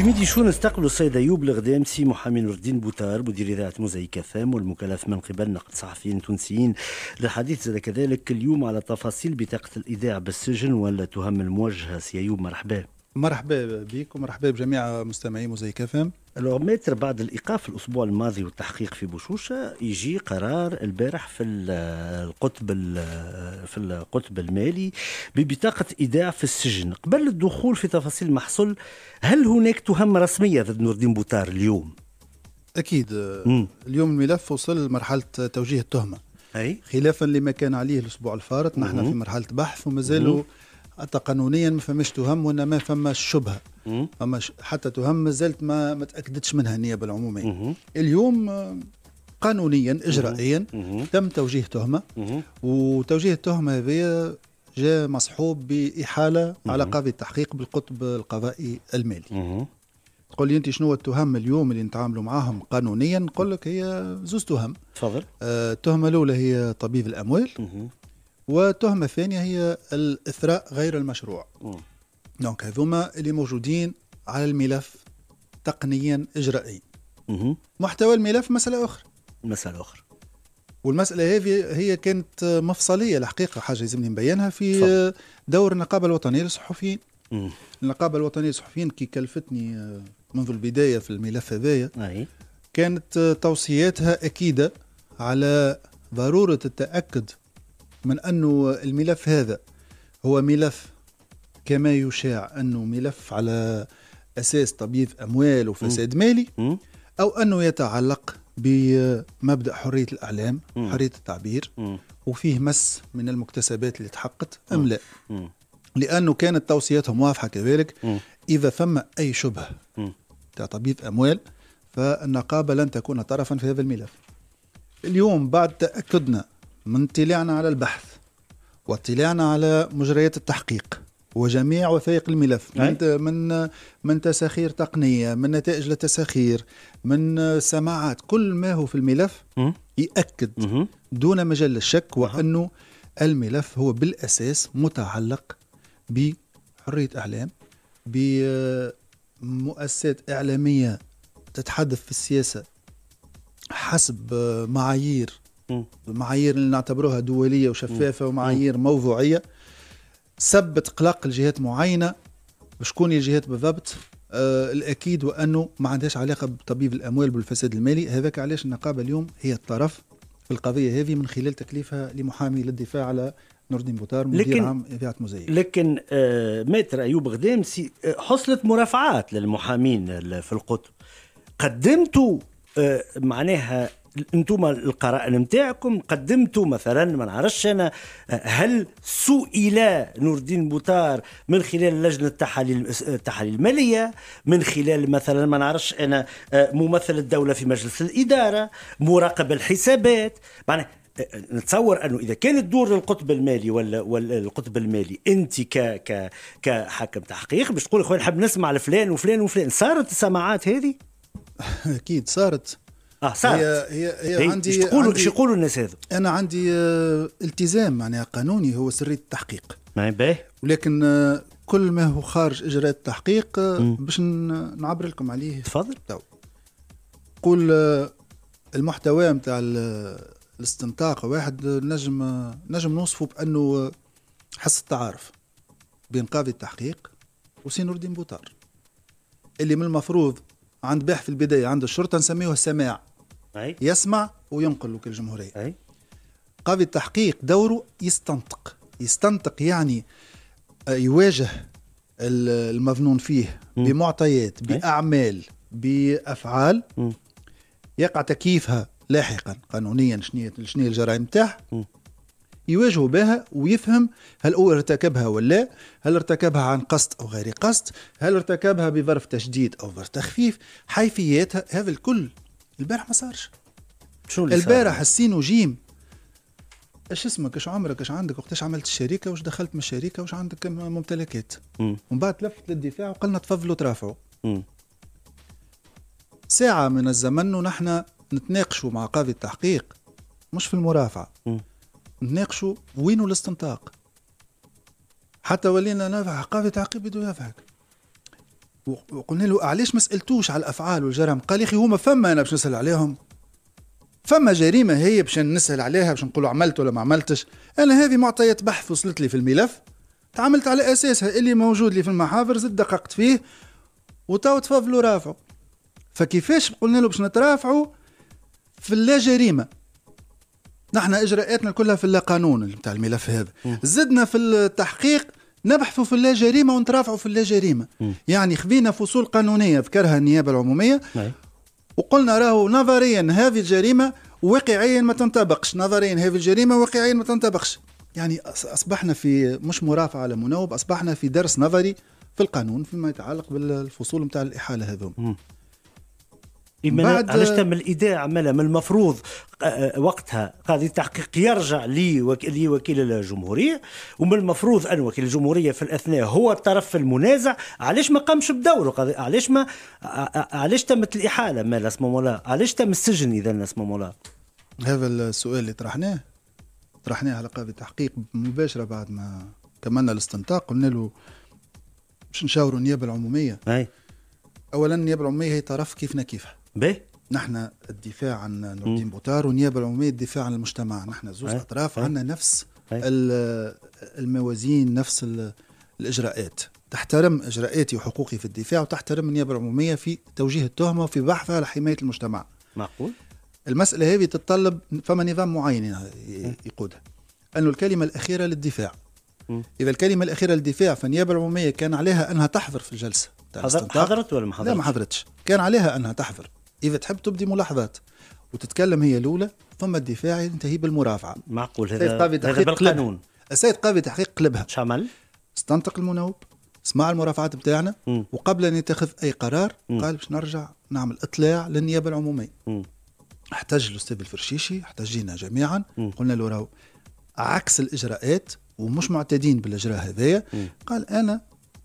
في ميدي شو استقلوا السيد ايوب سي محامي نور الدين بوتار مدير اذاعه موزايك فام والمكلف من قبل نقد صحفيين تونسيين للحديث زاد كذلك اليوم على تفاصيل بطاقه الاذاعه بالسجن ولا تهم الموجهه سي ايوب مرحبا مرحبا بك ومرحبا بجميع مستمعي موزايك فام العماتر بعد الايقاف الاسبوع الماضي والتحقيق في بوشوشه يجي قرار البارح في القطب في القطب المالي ببطاقه ايداع في السجن قبل الدخول في تفاصيل المحصول هل هناك تهم رسميه ضد نور الدين بوتار اليوم اكيد مم. اليوم الملف وصل لمرحله توجيه التهمه أي؟ خلافا لما كان عليه الاسبوع الفارط نحن في مرحله بحث ومازالوا حتى قانونيا ما فماش تهم وانما فما شبهه فما حتى تهم ما زالت ما, ما تاكدتش منها النيابه العموميه اليوم آه، قانونيا اجرائيا تم توجيه تهمه وتوجيه التهمه هذه جاء مصحوب باحاله على قاضي التحقيق بالقطب القضائي المالي تقول لي انت شنو التهم اليوم اللي نتعاملوا معاهم قانونيا نقول لك هي زوز تهم تفضل آه، التهمه الاولى هي طبيب الاموال مه. والتهمه الثانيه هي الاثراء غير المشروع دونك هذوما اللي موجودين على الملف تقنيا اجرائي محتوى الملف مساله اخرى مساله اخرى والمساله هذه هي كانت مفصليه الحقيقه حاجه لازمني نبينها في فضل. دور النقابه الوطنيه للصحفيين النقابه الوطنيه للصحفيين كي كلفتني آه، منذ البدايه في الملف هذايا كانت توصياتها اكيده على ضروره التاكد من أنه الملف هذا هو ملف كما يشاع أنه ملف على أساس تبييض أموال وفساد مالي أو أنه يتعلق بمبدا حريه الاعلام م. حريه التعبير م. وفيه مس من المكتسبات اللي تحقت ام لا م. لانه كانت توصياتهم واضحه كذلك اذا ثم اي شبهه تاع تبييض اموال فالنقابه لن تكون طرفا في هذا الملف اليوم بعد تاكدنا من اطلاعنا على البحث واطلاعنا على مجريات التحقيق وجميع وثائق الملف من من من تساخير تقنيه من نتائج التساخير من سماعات كل ما هو في الملف يأكد دون مجال الشك وانه الملف هو بالاساس متعلق بحريه اعلام بمؤسسات اعلاميه تتحدث في السياسه حسب معايير معايير اللي نعتبروها دوليه وشفافه ومعايير موضوعيه سبت قلق لجهات معينه شكون الجهات بالضبط آه الاكيد وانه ما عندهاش علاقه بطبيب الاموال بالفساد المالي هذاك علاش النقابه اليوم هي الطرف في القضيه هذه من خلال تكليفها لمحامي للدفاع على نور الدين بوتار مدير عام اذاعه مزيك لكن آه ماتر ايوب غدام آه، حصلت مرافعات للمحامين في القطب قدمتوا آه معناها انتم القرائن نتاعكم قدمتوا مثلا ما نعرفش انا هل سئل نور الدين بوتار من خلال لجنه التحاليل التحاليل الماليه من خلال مثلا ما نعرفش انا ممثل الدوله في مجلس الاداره مراقب الحسابات معناها نتصور انه اذا كان الدور للقطب المالي ولا القطب المالي انت ك ك كحاكم تحقيق باش تقول خويا نحب نسمع لفلان وفلان وفلان صارت السماعات هذه اكيد صارت اه صارت هي هي, هي إيه، عندي ايش ايش يقولوا الناس هذو؟ انا عندي آه، التزام معناها قانوني هو سريه التحقيق باهي ولكن آه، كل ما هو خارج اجراءات التحقيق آه، باش نعبر لكم عليه تفضل تو قول المحتوى نتاع الاستنطاق واحد نجم نجم نوصفه بانه حس التعارف بين قاضي التحقيق وسي نور الدين بوتار اللي من المفروض عند باح في البدايه عند الشرطه نسميه السماع أي. يسمع وينقل لك الجمهورية أي. قاضي التحقيق دوره يستنطق يستنطق يعني آه، يواجه المظنون فيه م. بمعطيات بأعمال بأفعال م. يقع تكييفها لاحقا قانونيا شنية شنية الجرائم تاعها يواجهوا بها ويفهم هل هو ارتكبها ولا هل ارتكبها عن قصد أو غير قصد هل ارتكبها بظرف تشديد أو ظرف تخفيف حيثياتها هذا الكل البارح ما صارش شو اللي البارح السين وجيم ايش اسمك ايش عمرك ايش عندك وقتاش عملت الشركه واش دخلت من الشركه واش عندك كم ممتلكات ومن بعد لفت للدفاع وقلنا تفضلوا ترافعوا ساعه من الزمن ونحن نتناقشوا مع قاضي التحقيق مش في المرافعه نتناقشوا وينو الاستنطاق حتى ولينا نافع قاضي التحقيق بده يفهك وقلنا له علاش ما سالتوش على الافعال والجرم قال يا اخي هما فما انا باش نسال عليهم فما جريمه هي باش نسال عليها باش نقولوا عملت ولا ما عملتش انا هذه معطيات بحث وصلت لي في الملف تعاملت على اساسها اللي موجود لي في المحافر زد دققت فيه وتو تفضلوا رافعوا فكيفاش قلنا له باش نترافعوا في اللا جريمه نحن اجراءاتنا كلها في اللا قانون نتاع الملف هذا زدنا في التحقيق نبحثوا في اللا جريمه ونترافعوا في اللا جريمه يعني خذينا فصول قانونيه ذكرها النيابه العموميه نعم. وقلنا راهو نظريا هذه الجريمه واقعيا ما تنطبقش نظريا هذه الجريمه واقعيا ما تنطبقش يعني اصبحنا في مش مرافعه على منوب اصبحنا في درس نظري في القانون فيما يتعلق بالفصول نتاع الاحاله هذوم بعد علاش تم الايداع ملا من المفروض آه، آه، وقتها قاضي التحقيق يرجع لوكيل الجمهوريه ومن المفروض ان وكيل الجمهوريه في الاثناء هو الطرف في المنازع علاش ما قامش بدوره علاش ما آه، علاش تمت الاحاله مالا اسمه لا علاش تم السجن اذا اسمه لا هذا السؤال اللي طرحناه طرحناه على قاضي التحقيق مباشره بعد ما كملنا الاستنطاق قلنا له باش نشاوروا النيابه العموميه أي. اولا النيابه العموميه هي طرف كيفنا كيفها باهي نحن الدفاع عن نور الدين بوتار والنيابه العموميه الدفاع عن المجتمع نحن زوج اطراف عندنا نفس الموازين نفس الاجراءات تحترم اجراءاتي وحقوقي في الدفاع وتحترم النيابه العموميه في توجيه التهمه وفي بحثها لحمايه المجتمع معقول المساله هذه تتطلب فما نظام معين يقودها أن الكلمه الاخيره للدفاع مم. اذا الكلمه الاخيره للدفاع فالنيابه العموميه كان عليها انها تحضر في الجلسه حضرت ولا ما حضرتش؟ لا ما حضرتش كان عليها انها تحضر اذا تحب تبدي ملاحظات وتتكلم هي الاولى ثم الدفاع ينتهي بالمرافعه معقول هذا هذا بالقانون السيد قاضي تحقيق قلبها شمل استنطق المناوب سمع المرافعات بتاعنا م. وقبل ان يتخذ اي قرار م. قال باش نرجع نعمل اطلاع للنيابه العموميه احتج الاستاذ الفرشيشي احتجينا جميعا م. قلنا له راهو عكس الاجراءات ومش معتدين بالاجراء هذايا قال انا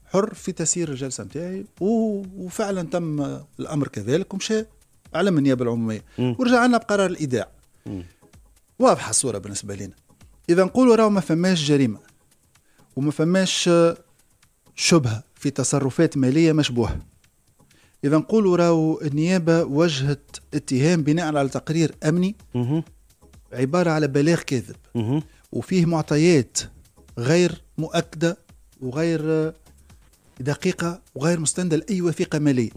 حر في تسيير الجلسه نتاعي وفعلا تم الامر كذلك ومشى علم النيابه العموميه ورجع لنا بقرار الايداع واضحه الصوره بالنسبه لنا اذا نقولوا راهو ما فماش جريمه وما فماش آه، شبهه في تصرفات ماليه مشبوهه اذا نقولوا راهو النيابه وجهت اتهام بناء على تقرير امني عباره على بلاغ كاذب وفيه معطيات غير مؤكده وغير آه، دقيقة وغير مستندة لأي وثيقة مالية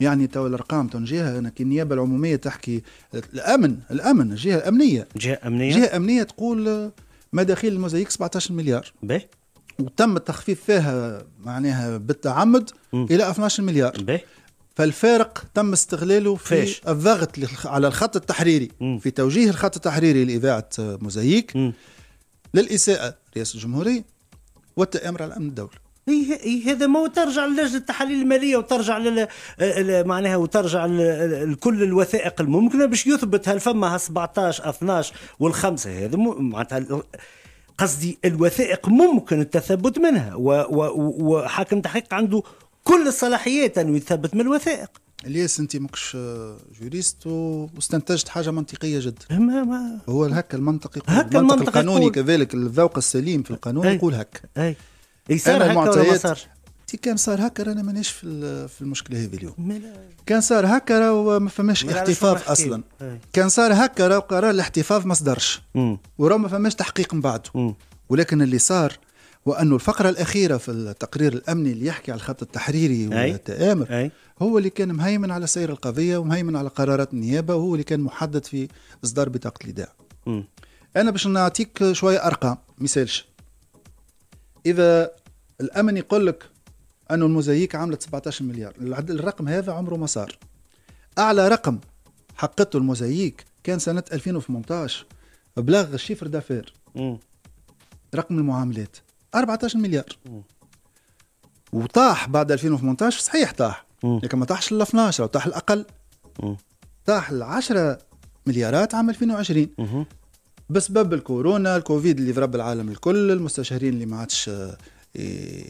يعني تو الأرقام تنجيها أنا كي النيابة العمومية تحكي الأمن الأمن الجهة الأمنية جهة أمنية جهة أمنية تقول مداخيل الموزايك 17 مليار باهي وتم التخفيف فيها معناها بالتعمد مم. الى 12 مليار باهي فالفارق تم استغلاله في فيش. الضغط على الخط التحريري مم. في توجيه الخط التحريري لاذاعه موزايك للاساءه رئاسه الجمهوريه والتامر على امن الدوله اي إيه، هذا ما ترجع للجنه التحاليل الماليه وترجع لل معناها وترجع لكل الوثائق الممكنه باش يثبت هل فما 17 12 والخمسه هذا معناتها قصدي الوثائق ممكن التثبت منها وحاكم تحقيق عنده كل الصلاحيات انه يثبت من الوثائق الياس انت ماكش جوريست واستنتجت حاجه منطقيه جدا ما ما هو هكا المنطقي هكا المنطق, المنطق القانوني كذلك الذوق السليم في القانون يقول هكا يصير إيه، هكا ولا ما كان صار هكا رانا مانيش في في المشكله هذه اليوم كان صار هكا راهو ما فماش احتفاظ اصلا إيه. كان صار هكا راهو قرار الاحتفاظ ما صدرش وراهو ما فماش تحقيق من بعده ولكن اللي صار وانه الفقره الاخيره في التقرير الامني اللي يحكي على الخط التحريري والتامر هو اللي كان مهيمن على سير القضيه ومهيمن على قرارات النيابه وهو اللي كان محدد في اصدار بطاقه الايداع انا باش نعطيك شويه ارقام مثالش اذا الامن يقول لك انه الموزايك عملت 17 مليار الرقم هذا عمره ما صار اعلى رقم حققته الموزايك كان سنه 2018 بلغ الشيفر دافير رقم المعاملات 14 مليار وطاح بعد 2018 صحيح طاح لكن ما طاحش ل 12 او طاح الاقل طاح ل 10 مليارات عام 2020 بسبب الكورونا الكوفيد اللي في رب العالم الكل المستشارين اللي ما عادش آه،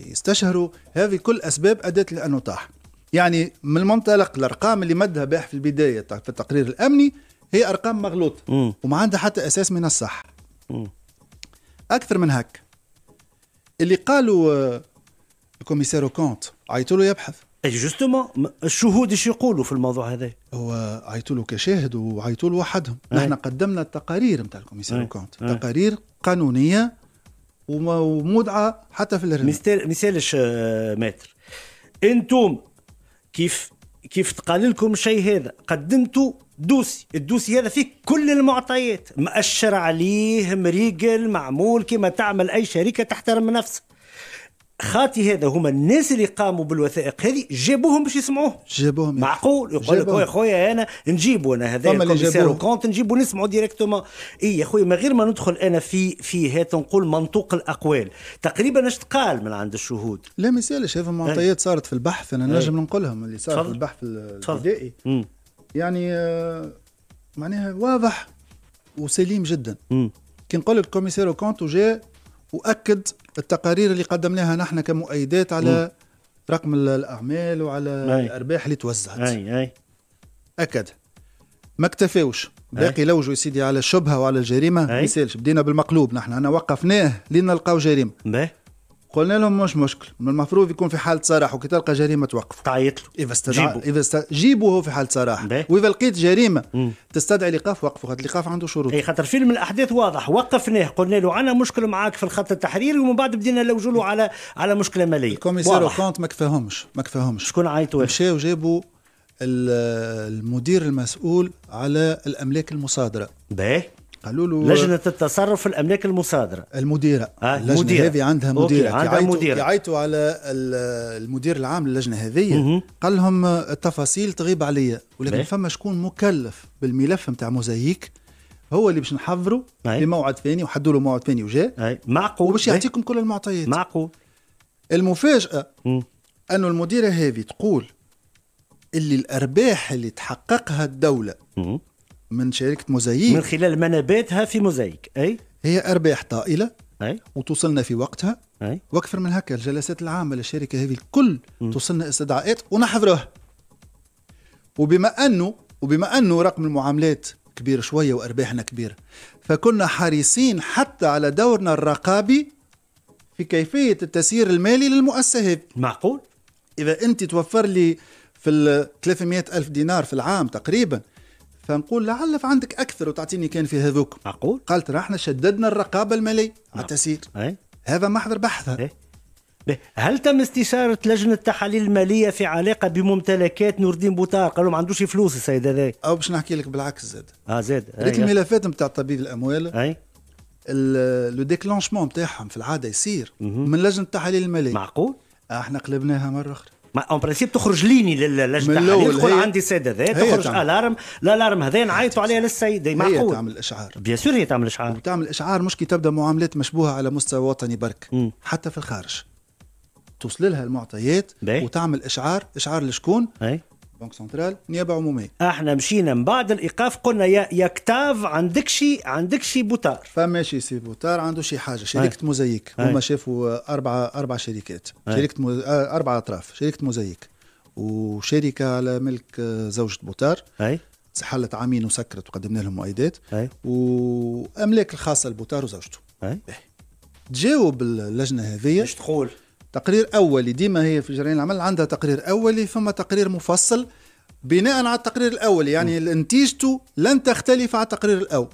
يستشهروا هذه كل اسباب ادت لانه طاح يعني من المنطلق الارقام اللي مدها باح في البدايه في التقرير الامني هي ارقام مغلوطه وما عندها حتى اساس من الصح م. اكثر من هك اللي قالوا آه، الكوميسارو كونت عيطوا له يبحث اي جوستومون الشهود ايش يقولوا في الموضوع هذا؟ هو عيطوا له كشاهد وعيطوا له وحدهم، نحن قدمنا التقارير نتاع الكوميساريو كونت، تقارير قانونيه ومودعه حتى في الرنا مثال مثالش آه، ماتر انتم كيف كيف تقال لكم الشيء هذا قدمتوا دوسي الدوسي هذا فيه كل المعطيات مأشر عليه مريقل معمول كما تعمل اي شركه تحترم نفسها خاتي هذا هما الناس اللي قاموا بالوثائق هذه جابوهم باش يسمعوه جابوهم معقول يقول لك يا خويا انا نجيبو انا هذا الكوميسار كونت نجيبو نسمعو ديريكتومون اي يا خويا من غير ما ندخل انا في في هات نقول منطوق الاقوال تقريبا اش تقال من عند الشهود لا ما يسالش هذه معطيات صارت في البحث انا نجم نقولهم اللي صار في البحث البدائي يعني آه، معناها واضح وسليم جدا كي نقول لك الكوميسار كونت وجاء واكد التقارير اللي قدمناها نحن كمؤيدات على م. رقم الاعمال وعلى أي. الارباح اللي توزعت اي اي اكد ما اكتفاوش باقي لوجو يا سيدي على الشبهه وعلى الجريمه ما يسالش بدينا بالمقلوب نحن انا وقفناه لين نلقاو جريمه قلنا لهم مش مشكل من المفروض يكون في حاله صراح وكي تلقى جريمه توقف تعيط له اذا استدعى اذا است... جيبوه في حاله سراح واذا لقيت جريمه مم. تستدعي الايقاف وقفوا خاطر الايقاف عنده شروط اي خاطر فيلم الاحداث واضح وقفناه قلنا له انا مشكل معاك في الخط التحريري ومن بعد بدينا نلوجوا له على على مشكله ماليه الكوميسار كونت ما كفاهمش ما كفاهمش شكون عيطوا مشاو جابوا المدير المسؤول على الاملاك المصادره باهي قالوا له لجنه التصرف في الاملاك المصادره المديره آه اللجنه المديرة. هذه عندها مديره عندها مديره يعيطوا على المدير العام للجنه هذه قال لهم التفاصيل تغيب عليا ولكن إيه. فما شكون مكلف بالملف نتاع موزايك هو اللي باش نحضره إيه. لموعد ثاني وحدوا له موعد ثاني وجاء إيه. معقول وباش يعطيكم كل المعطيات معقول المفاجاه انه المديره هذه تقول اللي الارباح اللي تحققها الدوله من شركه موزايك من خلال مناباتها في موزايك اي هي ارباح طائله اي وتوصلنا في وقتها اي واكثر من هكا الجلسات العامه للشركه هذه الكل م. توصلنا استدعاءات ونحضروها وبما انه وبما انه رقم المعاملات كبير شويه وارباحنا كبيره فكنا حريصين حتى على دورنا الرقابي في كيفيه التسيير المالي للمؤسسه هذه معقول اذا انت توفر لي في 300 الف دينار في العام تقريبا فنقول لعل عندك اكثر وتعطيني كان في هذوك معقول قالت احنا شددنا الرقابه الماليه على نعم. التسيير هذا محضر بحثها أي. هل تم استشارة لجنة التحاليل المالية في علاقة بممتلكات نور الدين بوتار قالوا ما عندوش فلوس السيد هذا أو باش نحكي لك بالعكس زاد اه زاد هذيك الملفات نتاع طبيب الأموال أي لو ديكلونشمون نتاعهم في العادة يصير من لجنة التحاليل المالية معقول احنا قلبناها مرة أخرى ما اون برانسيب تخرج ليني للجنه التحرير تقول عندي سيد هذا تخرج الارم الارم هذا نعيطوا عليها للسيد معقول هي تعمل اشعار بيان سور هي تعمل اشعار وتعمل اشعار مش كي تبدا معاملات مشبوهه على مستوى وطني برك م. حتى في الخارج توصل لها المعطيات بي. وتعمل اشعار اشعار لشكون بنك سنترال نيابه عموميه احنا مشينا من بعد الايقاف قلنا يا يا كتاف عندك شي عندك شي بوتار فما شي سي بوتار عنده شي حاجه شركه مزيك موزايك هما شافوا اربعه اربع شركات شركه مز... آه، اربع اطراف شركه موزايك وشركه على ملك آه، زوجة بوتار اي حلت عامين وسكرت وقدمنا لهم مؤيدات واملاك الخاصه لبوتار وزوجته اي تجاوب اللجنه هذه ايش تقول تقرير اولي ديما هي في جرائم العمل عندها تقرير اولي ثم تقرير مفصل بناء على التقرير الاولي يعني نتيجته لن تختلف عن التقرير الاول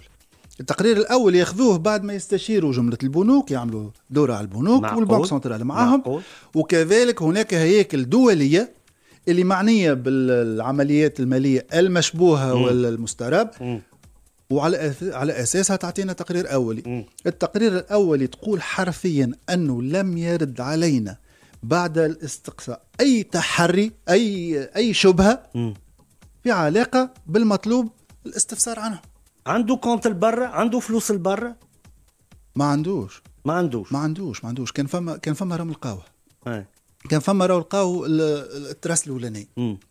التقرير الاول ياخذوه بعد ما يستشيروا جمله البنوك يعملوا دوره على البنوك معقول. والبنك سنترال معاهم معقول. وكذلك هناك هياكل دوليه اللي معنيه بالعمليات الماليه المشبوهه والمستراب وعلى على اساسها تعطينا تقرير اولي التقرير الاولي تقول حرفيا انه لم يرد علينا بعد الاستقصاء اي تحري اي اي شبهه في علاقه بالمطلوب الاستفسار عنه عنده كونت البرة عنده فلوس البرة ما عندوش ما عندوش ما عندوش ما عندوش كان فما كان فما رمل قهوه إيه. كان فما راهو لقاو التراس الاولاني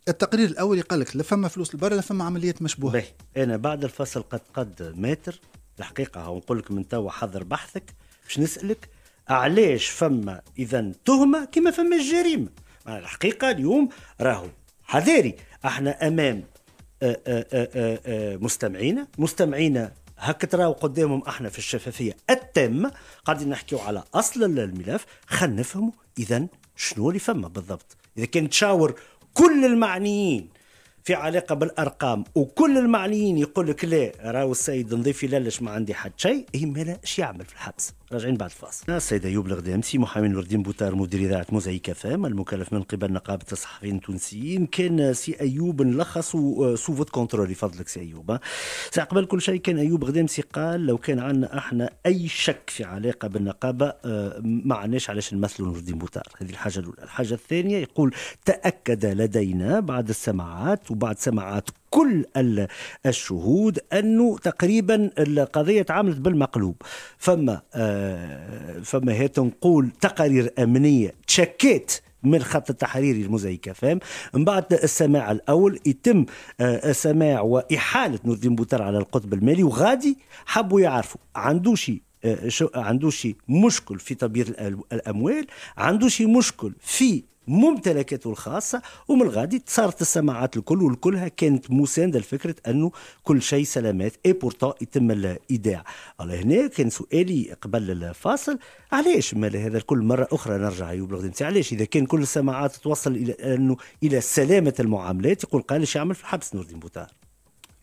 التقرير الاول قال لك لا فما فلوس لبرا لا فما عمليات مشبوهه باهي انا بعد الفصل قد قد ماتر الحقيقه ونقول نقول لك من توا حضر بحثك باش نسالك علاش فما اذا تهمه كما فما الجريمه الحقيقه اليوم راهو حذاري احنا امام آه، آه، آه، مستمعينا مستمعينا هكا تراو قدامهم احنا في الشفافيه التامه قاعدين نحكيو على اصل الملف خلينا نفهموا اذا شنو اللي فما بالضبط اذا كان تشاور كل المعنيين في علاقه بالارقام وكل المعنيين يقول لك لا راهو السيد نظيفي لالش ما عندي حد شيء اي ما يعمل في الحبس راجعين بعد الفاصل السيد ايوب الغدامسي محامي الوردين بوتار مدير اذاعه مزعيكه فام المكلف من قبل نقابه الصحفيين التونسيين كان سي ايوب نلخص آه، سوفوت كونترول فضلك سي ايوب قبل كل شيء كان ايوب غدامسي قال لو كان عندنا احنا اي شك في علاقه بالنقابه آه، ما عندناش علاش نمثلوا نوردين بوتار هذه الحاجه الاولى الحاجه الثانيه يقول تاكد لدينا بعد السماعات وبعد سماعات كل الشهود انه تقريبا القضيه تعاملت بالمقلوب فما آه فما هي تنقول تقارير امنيه تشكيت من خط التحريري المزيكا فهم من بعد السماع الاول يتم آه، السماع واحاله نور الدين بوتر على القطب المالي وغادي حبوا يعرفوا عنده شي آه، عنده شي مشكل في تبييض الاموال عنده شي مشكل في ممتلكاته الخاصة ومن الغادي تصارت السماعات الكل والكلها كانت مساندة لفكرة أنه كل شيء سلامات إي بورتو يتم الإيداع على هنا كان سؤالي قبل الفاصل علاش مال هذا الكل مرة أخرى نرجع أيوب الغدنسي علاش إذا كان كل السماعات توصل إلى أنه إلى سلامة المعاملات يقول قال يعمل في الحبس نور الدين بوتار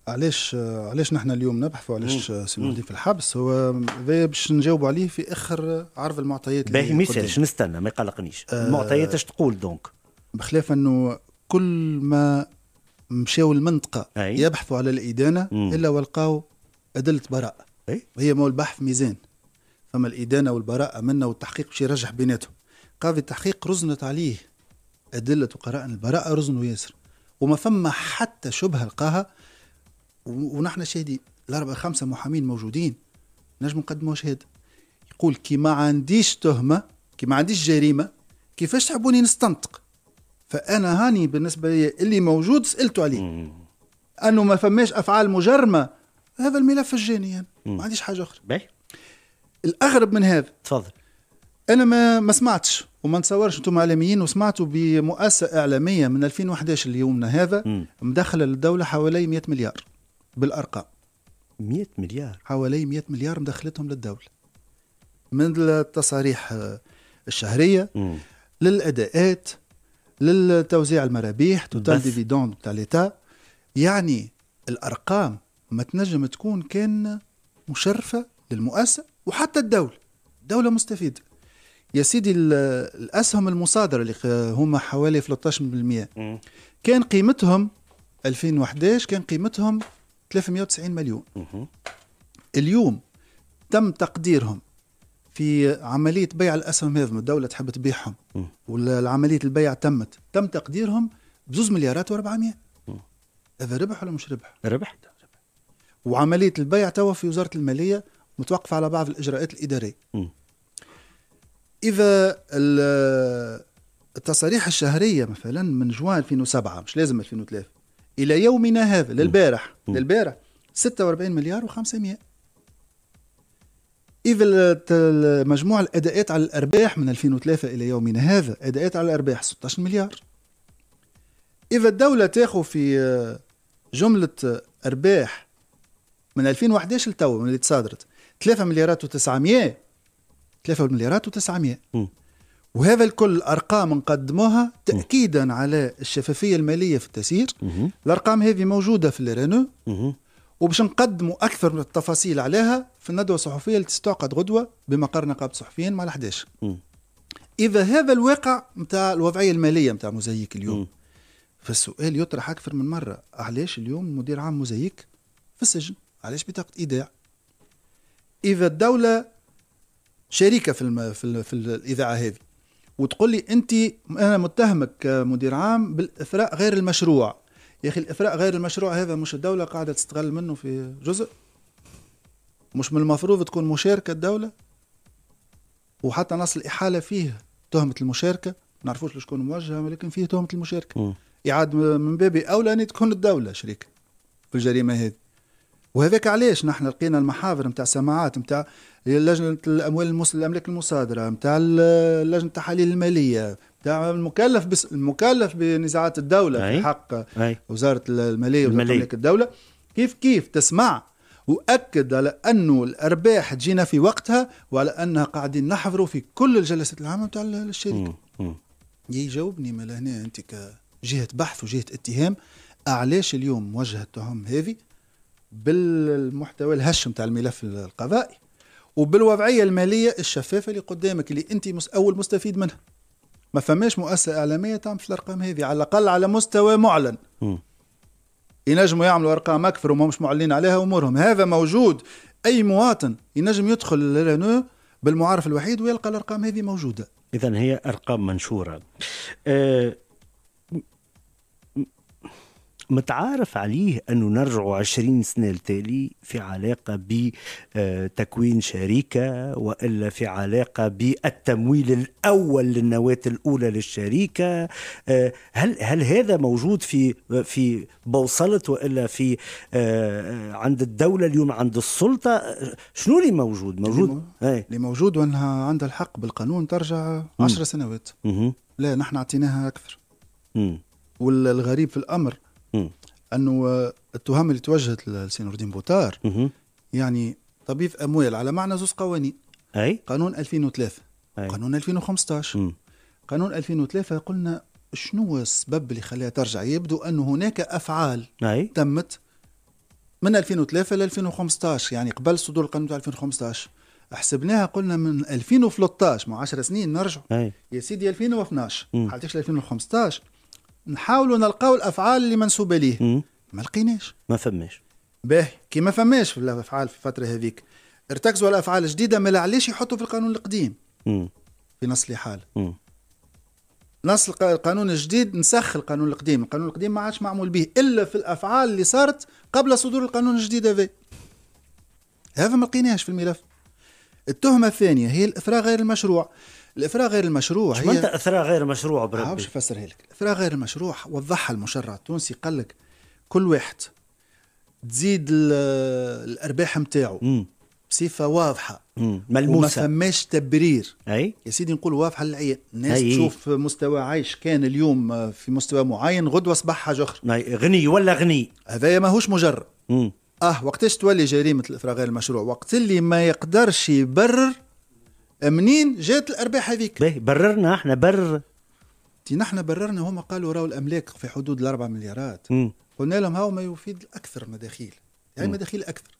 علاش علاش نحن اليوم نبحثوا علاش سيموندي في الحبس هو باش نجاوبوا عليه في اخر عرض المعطيات باهي ميسالش نستنى ما يقلقنيش آه المعطيات اش تقول دونك بخلاف انه كل ما مشاو المنطقه أي. يبحثوا على الادانه مم. الا ولقاو ادله براءه هي مول البحث ميزان فما الادانه والبراءه منا والتحقيق باش يرجح بيناتهم قاضي التحقيق رزنت عليه ادله وقرائن البراءه رزنوا ياسر وما فما حتى شبهه لقاها ونحن شاهدين الاربع خمسه محامين موجودين نجم نقدموا شهاده يقول كي ما عنديش تهمه كي ما عنديش جريمه كيفاش تحبوني نستنطق فانا هاني بالنسبه لي اللي موجود سالته عليه انه ما فماش افعال مجرمه هذا الملف الجاني يعني. ما عنديش حاجه اخرى باهي الاغرب من هذا تفضل انا ما ما سمعتش وما نتصورش انتم اعلاميين وسمعتوا بمؤسسه اعلاميه من 2011 ليومنا هذا مدخله للدوله حوالي 100 مليار بالارقام 100 مليار حوالي 100 مليار مدخلتهم للدوله من التصاريح آه، الشهريه للاداءات للتوزيع المرابيح توتال ديفيدون تاع ليتا يعني الارقام ما تنجم تكون كان مشرفه للمؤسسه وحتى الدوله الدوله مستفيده يا سيدي الاسهم المصادره اللي هما حوالي 13% كان قيمتهم 2011 كان قيمتهم 390 مليون اليوم تم تقديرهم في عملية بيع الأسهم هذم الدولة تحب تبيعهم والعملية البيع تمت تم تقديرهم بزوز مليارات و400 هذا ربح ولا مش ربح؟ ربح وعملية البيع توا في وزارة المالية متوقفة على بعض الإجراءات الإدارية إذا التصاريح الشهرية مثلا من جوان 2007 مش لازم 2003 الى يومنا هذا للبارح للبارح 46 مليار و500 اذا مجموع الاداءات على الارباح من 2003 الى يومنا هذا اداءات على الارباح 16 مليار اذا الدوله تاخذ في آه، جمله آه، ارباح من 2011 لتوا من اللي تصادرت 3 مليارات و900 3 مليارات و900 وهذا الكل ارقام نقدموها تاكيدا على الشفافيه الماليه في التسيير الارقام هذه موجوده في الرينو وباش نقدموا اكثر من التفاصيل عليها في الندوه الصحفيه اللي تستعقد غدوه بمقر نقابه الصحفيين مع ال11 اذا هذا الواقع نتاع الوضعيه الماليه نتاع مزيك اليوم فالسؤال يطرح اكثر من مره علاش اليوم مدير عام مزيك في السجن علاش بطاقه ايداع اذا الدوله شريكه في الم... في, ال... في الاذاعه هذه وتقول لي انت انا متهمك كمدير عام بالاثراء غير المشروع يا اخي الاثراء غير المشروع هذا مش الدوله قاعده تستغل منه في جزء مش من المفروض تكون مشاركه الدوله وحتى نصل الاحاله فيه تهمه المشاركه ما نعرفوش لشكون موجهه ولكن فيه تهمه المشاركه اعاد يعاد من باب اولى ان تكون الدوله شريك في الجريمه هذه وهذاك علاش نحن لقينا المحاضر نتاع سماعات نتاع هي لجنه الاموال المس... الاملاك المصادره نتاع لجنه التحاليل الماليه نتاع المكلف بس... المكلف بنزاعات الدوله أي. في حق أي. وزاره الماليه وزاره املاك الدوله كيف كيف تسمع واكد على انه الارباح تجينا في وقتها وعلى انها قاعدين نحفروا في كل الجلسات العامه نتاع الشركه يجاوبني من هنا انت كجهه بحث وجهه اتهام علاش اليوم موجهه التهم هذه بالمحتوى الهش نتاع الملف القضائي وبالوضعيه الماليه الشفافه اللي قدامك اللي انت اول مستفيد منها ما فماش مؤسسه اعلاميه تعمل في الارقام هذه على الاقل على مستوى معلن ينجموا يعملوا ارقام اكثر وما مش معلنين عليها امورهم هذا موجود اي مواطن ينجم يدخل لرينو بالمعارف الوحيد ويلقى الارقام هذه موجوده اذا هي ارقام منشوره أه متعارف عليه أنه نرجع 20 سنة التالي في علاقة بتكوين شركة وإلا في علاقة بالتمويل الأول للنواة الأولى للشركة هل, هل هذا موجود في, في بوصلة وإلا في عند الدولة اليوم عند السلطة شنو اللي موجود موجود إيه. اللي موجود وأنها عندها الحق بالقانون ترجع 10 سنوات لا نحن أعطيناها أكثر والغريب في الامر انه آه، التهم اللي توجهت للسي نور الدين بوتار يعني طبيب اموال على معنى زوز قوانين اي قانون 2003 أي. قانون 2015 م. قانون 2003 قلنا شنو السبب اللي خلاها ترجع يبدو انه هناك افعال أي. تمت من 2003 ل 2015 يعني قبل صدور القانون 2015 حسبناها قلنا من 2013 مع 10 سنين نرجع أي. يا سيدي 2012 حالتش 2015 نحاولوا نلقاو الافعال اللي منسوبه ليه ما لقيناش ما فماش باهي كي ما فماش في الافعال في الفتره هذيك ارتكزوا على افعال جديده ما لعليش يحطوا في القانون القديم مم. في نص الحال نص القانون الجديد نسخ القانون القديم القانون القديم ما عادش معمول به الا في الافعال اللي صارت قبل صدور القانون الجديد هذا هذا ما لقيناهش في الملف التهمه الثانيه هي الاثراء غير المشروع الافراغ غير المشروع هي انت اثراء غير مشروع بربي باش نفسرها لك الاثراء غير المشروع وضحها المشرع التونسي قال لك كل واحد تزيد الارباح نتاعو بصفه واضحه مم. ملموسه وما فماش تبرير اي يا سيدي نقول واضحه للعين الناس أي. تشوف مستوى عيش كان اليوم في مستوى معين غدوه صبح حاجه اخرى غني ولا غني هذا ماهوش مجرد اه وقتاش تولي جريمه الافراغ غير المشروع وقت اللي ما يقدرش يبرر منين جات الارباح هذيك بررنا احنا برر نحن بررنا هما قالوا راهو الاملاك في حدود الأربعة مليارات م. قلنا لهم هاو ما يفيد الاكثر مداخيل يعني م. مداخيل اكثر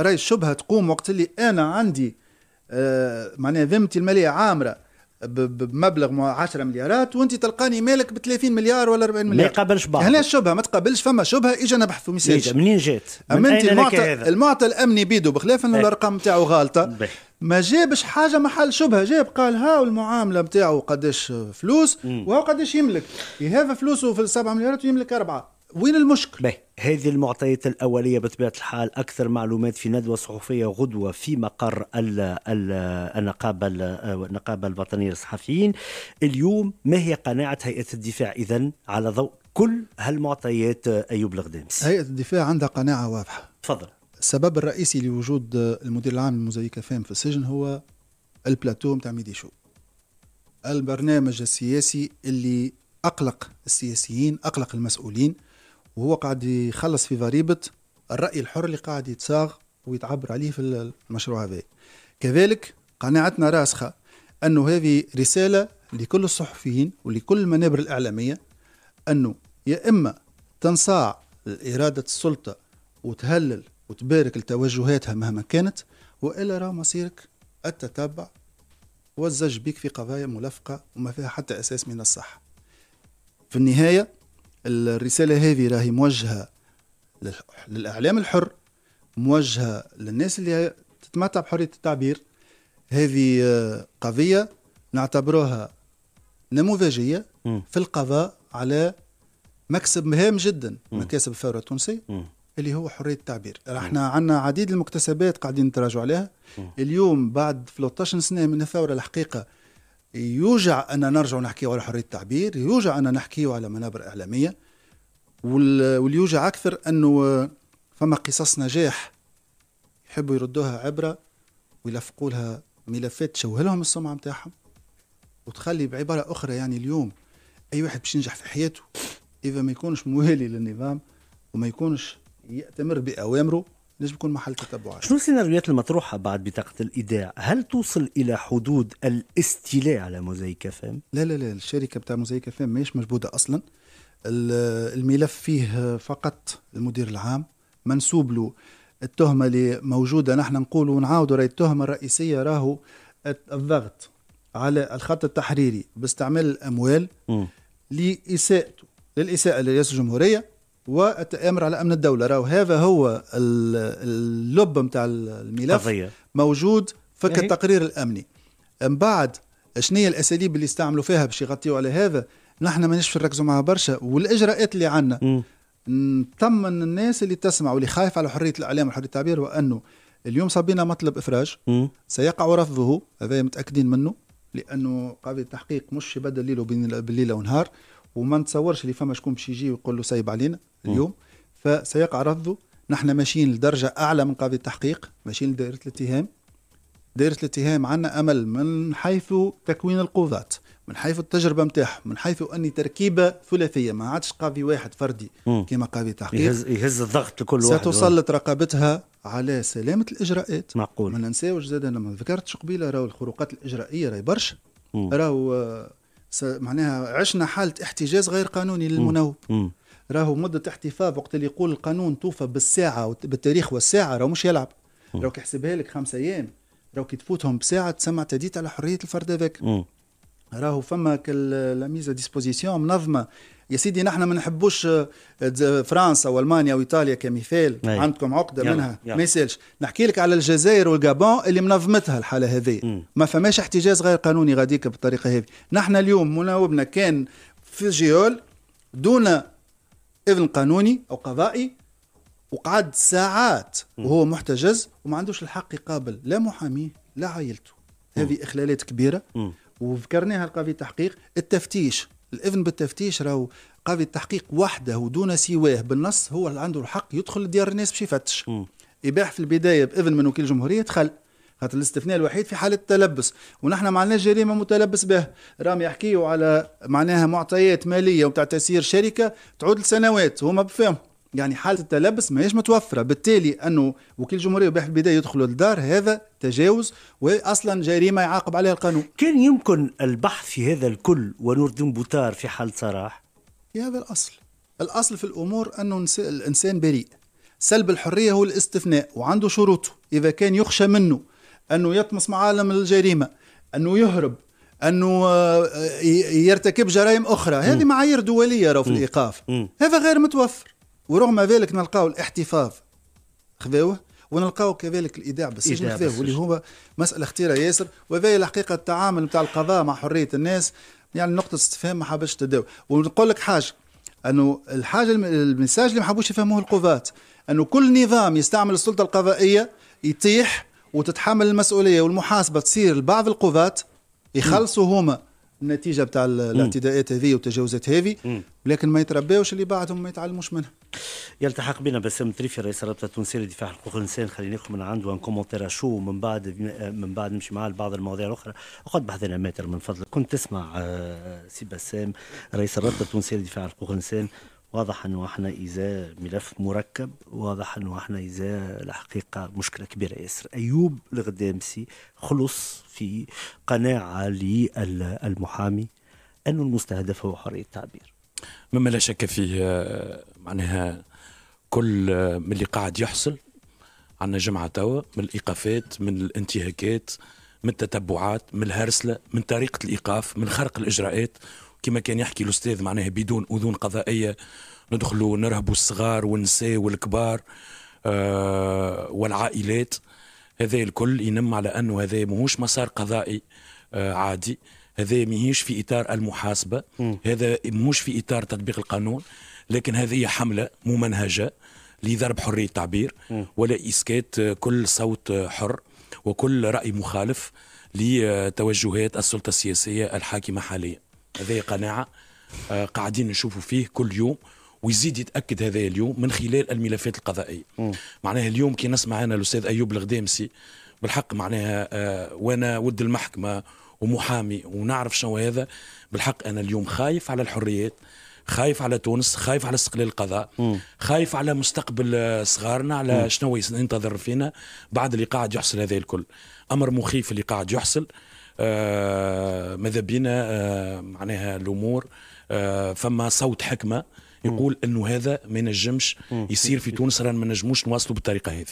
راهي الشبهه تقوم وقت اللي انا عندي آه معناها ذمتي الماليه عامره بمبلغ 10 مليارات وانت تلقاني مالك ب 30 مليار ولا 40 مليار ما يقابلش بعض هنا الشبهه ما تقابلش فما شبهه اجا نبحث ميساج منين جات؟ من اما انت المعطى المعطى الامني بيدو بخلاف انه إيه. الارقام نتاعو غالطه ما جابش حاجه محل شبهه جاب قال هاو المعامله نتاعو قداش فلوس وهو قداش يملك يهاف فلوسه في 7 مليارات ويملك اربعه وين المشكل؟ بيه. هذه المعطيات الأولية بطبيعة الحال أكثر معلومات في ندوة صحفية غدوة في مقر النقابة النقابة الوطنية للصحفيين اليوم ما هي قناعة هيئة الدفاع إذا على ضوء كل هالمعطيات أيوب الغدامس هيئة الدفاع عندها قناعة واضحة تفضل السبب الرئيسي لوجود المدير العام لموزايكا فام في السجن هو البلاتو نتاع ميدي شو البرنامج السياسي اللي أقلق السياسيين أقلق المسؤولين وهو قاعد يخلص في ضريبه الراي الحر اللي قاعد يتصاغ ويتعبر عليه في المشروع هذا كذلك قناعتنا راسخه انه هذه رساله لكل الصحفيين ولكل المنابر الاعلاميه انه يا اما تنصاع لاراده السلطه وتهلل وتبارك لتوجهاتها مهما كانت والا راه مصيرك التتبع والزج بك في قضايا ملفقه وما فيها حتى اساس من الصحه في النهايه الرسالة هذه راهي موجهة للإعلام الحر موجهة للناس اللي تتمتع بحرية التعبير هذه آه، قضية نعتبروها نموذجية في القضاء على مكسب مهم جدا مكاسب الثورة التونسية اللي هو حريه التعبير احنا عندنا عديد المكتسبات قاعدين نتراجعوا عليها اليوم بعد 13 سنه من الثوره الحقيقه يوجع أن نرجع نحكيه على حرية التعبير يوجع أن نحكيه على منابر إعلامية واليوجع أكثر أنه فما قصص نجاح يحبوا يردوها عبرة ويلفقوا لها ملفات تشوه لهم السمعة متاعهم وتخلي بعبارة أخرى يعني اليوم أي واحد باش ينجح في حياته إذا ما يكونش موالي للنظام وما يكونش يأتمر بأوامره نجم يكون محل تتبع شنو السيناريوهات المطروحة بعد بطاقة الإيداع؟ هل توصل إلى حدود الاستيلاء على موزيكا فام؟ لا لا لا الشركة بتاع موزيكا فام ماهيش مجبودة أصلا الملف فيه فقط المدير العام منسوب له التهمة اللي موجودة نحن نقول ونعاود راهي التهمة الرئيسية راهو الضغط على الخط التحريري باستعمال الأموال لإساءته للإساءة لرئيس الجمهورية والتآمر على أمن الدولة راهو هذا هو اللب نتاع الملف قضية. موجود في إيه. التقرير الأمني من بعد شنو هي الأساليب اللي استعملوا فيها باش يغطيوا على هذا نحن ما ماناش نركزوا معها برشا والإجراءات اللي عندنا نطمن الناس اللي تسمع واللي خايف على حرية الإعلام وحرية التعبير وأنه اليوم صبينا مطلب إفراج مم. سيقع رفضه هذا متأكدين منه لأنه قاضي التحقيق مش يبدل ليله بين الليله ونهار وما نتصورش اللي فما شكون باش يجي ويقول له صايب علينا اليوم فسيقع رفضه نحن ماشيين لدرجه اعلى من قاضي التحقيق ماشيين لدائره الاتهام دائره الاتهام عندنا امل من حيث تكوين القضاة من حيث التجربه نتاعهم من حيث اني تركيبه ثلاثيه ما عادش قاضي واحد فردي كما قاضي التحقيق يهز, يهز الضغط لكل واحد ستسلط رقابتها على سلامه الاجراءات معقول ما ننساوش زاد انا ما ذكرتش قبيله راهو الخروقات الاجرائيه راهي برشا راهو معناها عشنا حاله احتجاز غير قانوني للمنوب راهو مده احتفاظ وقت اللي يقول القانون توفى بالساعه بالتاريخ والساعه راهو مش يلعب راهو يحسبها لك خمسة ايام راهو كي تفوتهم بساعه تسمع تديت على حريه الفرد هذاك راهو فما لا ميزا ديسبوزيسيون منظمه يا سيدي نحن ما نحبوش آه، فرنسا والمانيا وايطاليا كمثال أي. عندكم عقده يلا. منها ما يسالش نحكي لك على الجزائر والجابون اللي منظمتها الحاله هذه ما فماش احتجاز غير قانوني غاديك بالطريقه هذه نحن اليوم مناوبنا كان في جيول دون اذن قانوني او قضائي وقعد ساعات وهو محتجز وما عندوش الحق يقابل لا محاميه لا عائلته هذه اخلالات كبيره م. وذكرناها القاضي التحقيق التفتيش الاذن بالتفتيش راهو قاضي التحقيق وحده ودون سواه بالنص هو اللي عنده الحق يدخل ديار الناس باش يفتش اباح في البدايه باذن من وكيل الجمهوريه دخل خاطر الاستثناء الوحيد في حاله التلبس ونحن ما عندناش جريمه متلبس به راهم يحكيوا على معناها معطيات ماليه وتاع تسيير شركه تعود لسنوات هما بفهم يعني حاله التلبس ماهيش متوفره بالتالي انه وكيل الجمهوريه وباحث البدايه يدخلوا للدار هذا تجاوز واصلا جريمه يعاقب عليها القانون كان يمكن البحث في هذا الكل ونور الدين بوتار في حاله يا هذا الاصل الاصل في الامور انه الانسان بريء سلب الحريه هو الاستثناء وعنده شروطه اذا كان يخشى منه انه يطمس معالم الجريمه انه يهرب انه آه، آه، يرتكب جرائم اخرى هذه معايير دوليه في الايقاف هذا غير متوفر ورغم ذلك نلقاو الاحتفاظ خذاوه ونلقاو كذلك الايداع بالسجن خذاوه واللي هو مساله خطيره ياسر وذا الحقيقه التعامل نتاع القضاء مع حريه الناس يعني نقطه استفهام ما حبش تداو ونقول لك حاجه انه الحاجه المساج اللي ما حبوش يفهموه القضاة انه كل نظام يستعمل السلطه القضائيه يطيح وتتحمل المسؤوليه والمحاسبه تصير لبعض القضاة يخلصوا هما النتيجه بتاع الاعتداءات هذه والتجاوزات هذه لكن ما يترباوش اللي بعدهم ما يتعلموش منها يلتحق بنا بسام تريفي رئيس رابطه التونسيه لدفاع حقوق الانسان خلينا ناخذ من عنده ان كومونتير شو من بعد آه، من بعد نمشي معاه لبعض المواضيع الاخرى وقد بحثنا ماتر من فضلك كنت تسمع آه، سي بسام رئيس الرابطه التونسيه لدفاع حقوق الانسان واضح انه احنا اذا ملف مركب واضح انه احنا اذا الحقيقه مشكله كبيره ياسر ايوب الغدامسي خلص في قناعه للمحامي انه المستهدف هو حريه التعبير مما لا شك فيه معناها كل من اللي قاعد يحصل عندنا جمعة توا من الإيقافات من الانتهاكات من التتبعات من الهرسلة من طريقة الإيقاف من خرق الإجراءات كما كان يحكي الأستاذ معناها بدون أذون قضائية ندخلوا نرهبوا الصغار والنساء والكبار آه والعائلات هذا الكل ينم على أنه هذا ماهوش مسار قضائي آه عادي هذا ماهيش في إطار المحاسبة هذا ماهوش في إطار تطبيق القانون لكن هذه حملة ممنهجة لضرب حرية التعبير ولا إسكات آه، كل صوت آه، حر وكل رأي مخالف لتوجهات السلطة السياسية الحاكمة حاليا هذه قناعه آه، قاعدين نشوفوا فيه كل يوم ويزيد يتاكد هذا اليوم من خلال الملفات القضائيه م. معناها اليوم كي نسمع انا الاستاذ ايوب الغدامسي بالحق معناها آه، وانا ود المحكمه ومحامي ونعرف شنو هذا بالحق انا اليوم خايف على الحريات خايف على تونس خايف على استقلال القضاء م. خايف على مستقبل آه، صغارنا على شنو ينتظر فينا بعد اللي قاعد يحصل هذا الكل امر مخيف اللي قاعد يحصل آه، ماذا بينا آه، معناها الامور آه، فما صوت حكمه يقول انه هذا ما ينجمش يصير في تونس رانا ما نجموش نواصلوا بالطريقه هذه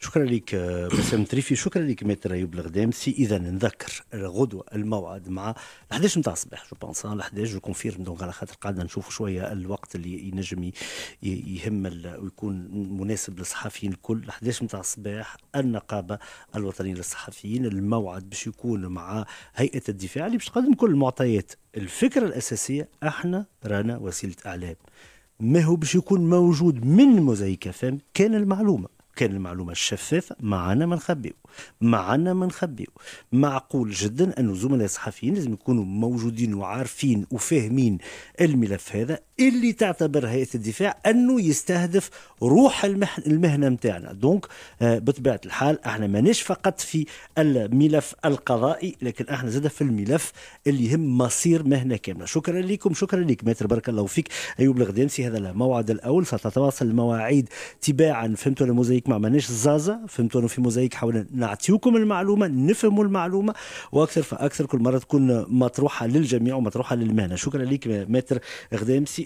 شكرا لك آه، بسام تريفي شكرا لك مات ايوب الغدامسي اذا نذكر الغدوة الموعد مع 11 نتاع الصباح جو بونس 11 كونفيرم دونك على خاطر قاعده نشوف شويه الوقت اللي ينجم يهم ويكون مناسب للصحفيين الكل 11 نتاع الصباح النقابه الوطنيه للصحفيين الموعد باش يكون مع هيئه الدفاع اللي باش تقدم كل المعطيات الفكره الاساسيه احنا رانا وسيله اعلام ما هو باش يكون موجود من موزايك فهم كان المعلومه كان المعلومه الشفافه معنا ما نخبيو معنا ما نخبيو معقول جدا أن الزملاء الصحفيين لازم يكونوا موجودين وعارفين وفاهمين الملف هذا اللي تعتبر هيئه الدفاع انه يستهدف روح المهنه نتاعنا دونك آه، بطبيعه الحال احنا ماناش فقط في الملف القضائي لكن احنا زاد في الملف اللي يهم مصير مهنه كامله شكرا لكم شكرا لك ماتر بارك الله فيك ايوب الغدامسي هذا الموعد الاول ستتواصل المواعيد تباعا فهمتوا الموزايك ما عملناش الزازه فهمتوا في موزايك حاولنا نعطيوكم المعلومه نفهموا المعلومه واكثر فاكثر كل مره تكون مطروحه للجميع ومطروحه للمهنه شكرا لك ماتر غدامسي